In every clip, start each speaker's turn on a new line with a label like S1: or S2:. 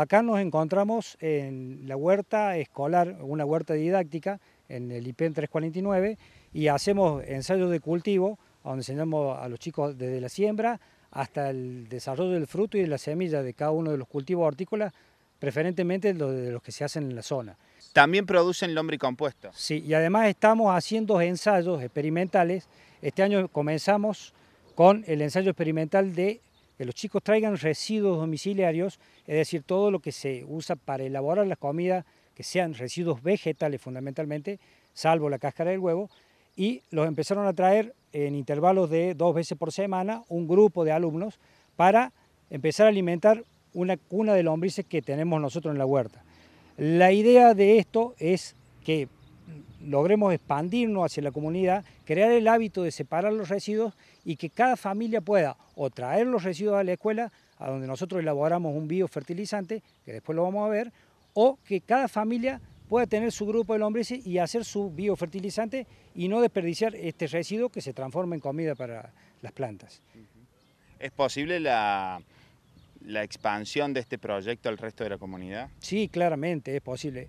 S1: Acá nos encontramos en la huerta escolar, una huerta didáctica, en el IPEN e 349, y hacemos ensayos de cultivo, donde enseñamos a los chicos desde la siembra hasta el desarrollo del fruto y de la semilla de cada uno de los cultivos hortícolas, preferentemente los de los que se hacen en la zona.
S2: También producen compuesto
S1: Sí, y además estamos haciendo ensayos experimentales. Este año comenzamos con el ensayo experimental de que los chicos traigan residuos domiciliarios, es decir, todo lo que se usa para elaborar la comida, que sean residuos vegetales fundamentalmente, salvo la cáscara del huevo, y los empezaron a traer en intervalos de dos veces por semana un grupo de alumnos para empezar a alimentar una cuna de lombrices que tenemos nosotros en la huerta. La idea de esto es que logremos expandirnos hacia la comunidad, crear el hábito de separar los residuos y que cada familia pueda o traer los residuos a la escuela, a donde nosotros elaboramos un biofertilizante, que después lo vamos a ver, o que cada familia pueda tener su grupo de lombrices y hacer su biofertilizante y no desperdiciar este residuo que se transforma en comida para las plantas.
S2: ¿Es posible la, la expansión de este proyecto al resto de la comunidad?
S1: Sí, claramente es posible.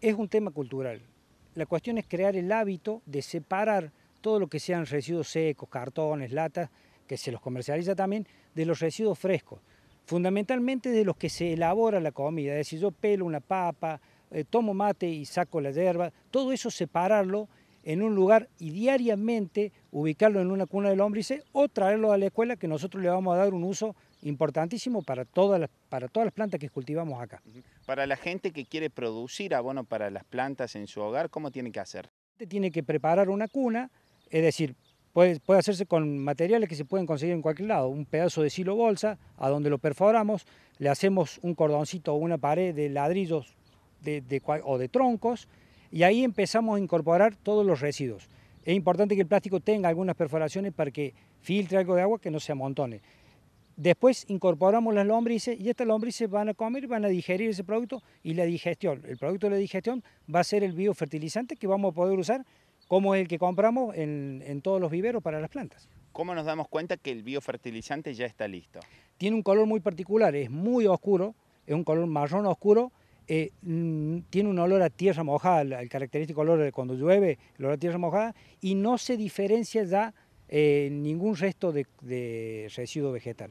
S1: Es un tema cultural. La cuestión es crear el hábito de separar todo lo que sean residuos secos, cartones, latas, que se los comercializa también, de los residuos frescos. Fundamentalmente de los que se elabora la comida, es decir, yo pelo una papa, eh, tomo mate y saco la hierba, todo eso separarlo en un lugar y diariamente ubicarlo en una cuna del lombrices o traerlo a la escuela que nosotros le vamos a dar un uso importantísimo para todas las, para todas las plantas que cultivamos acá.
S2: Para la gente que quiere producir abono para las plantas en su hogar, ¿cómo tiene que hacer?
S1: Tiene que preparar una cuna, es decir, puede, hacerse con materiales que se pueden conseguir en cualquier lado, un pedazo de silo bolsa, a donde lo perforamos, le hacemos un cordoncito o una pared de ladrillos o de troncos, y ahí empezamos a incorporar todos los residuos. Es importante que el plástico tenga algunas perforaciones para que filtre algo de agua que no se amontone. Después incorporamos las lombrices y estas lombrices van a comer, van a digerir ese producto y la digestión. El producto de la digestión va a ser el biofertilizante que vamos a poder usar como el que compramos en, todos los viveros para las plantas.
S2: ¿Cómo nos damos cuenta que el biofertilizante ya está listo?
S1: Tiene un color muy particular, es muy oscuro, es un color marrón oscuro, eh, tiene un olor a tierra mojada, el característico olor de cuando llueve, el olor a tierra mojada, y no se diferencia ya eh, ningún resto de residuo vegetal.